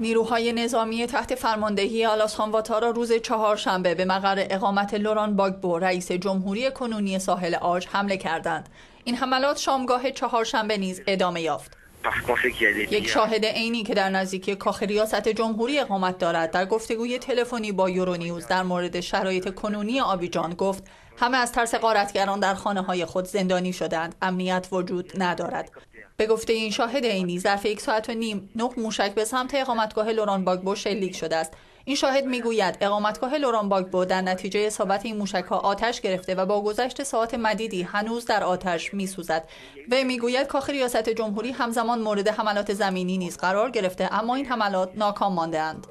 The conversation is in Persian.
نیروهای نظامی تحت فرماندهی آلاسخان واتارا روز چهارشنبه به مقر اقامت لوران باگبو رئیس جمهوری کنونی ساحل آج حمله کردند این حملات شامگاه چهارشنبه نیز ادامه یافت یک شاهد عینی که در نزدیکی کاخ ریاست جمهوری اقامت دارد در گفتگوی تلفنی با یورونیوز در مورد شرایط کنونی آبیجان گفت همه از ترس قارتگران در خانه های خود زندانی شدند امنیت وجود ندارد به گفته این شاهد عینی ظرف یک ساعت و نیم نه موشک به سمت اقامتگاه لوران باگبو شلیک شده است این شاهد میگوید اقامتگاه لوران باگبو در نتیجه اصابت این موشک ها آتش گرفته و با گذشت ساعت مدیدی هنوز در آتش میسوزد و میگوید کاخ ریاست جمهوری همزمان مورد حملات زمینی نیز قرار گرفته اما این حملات ناکام ماندهاند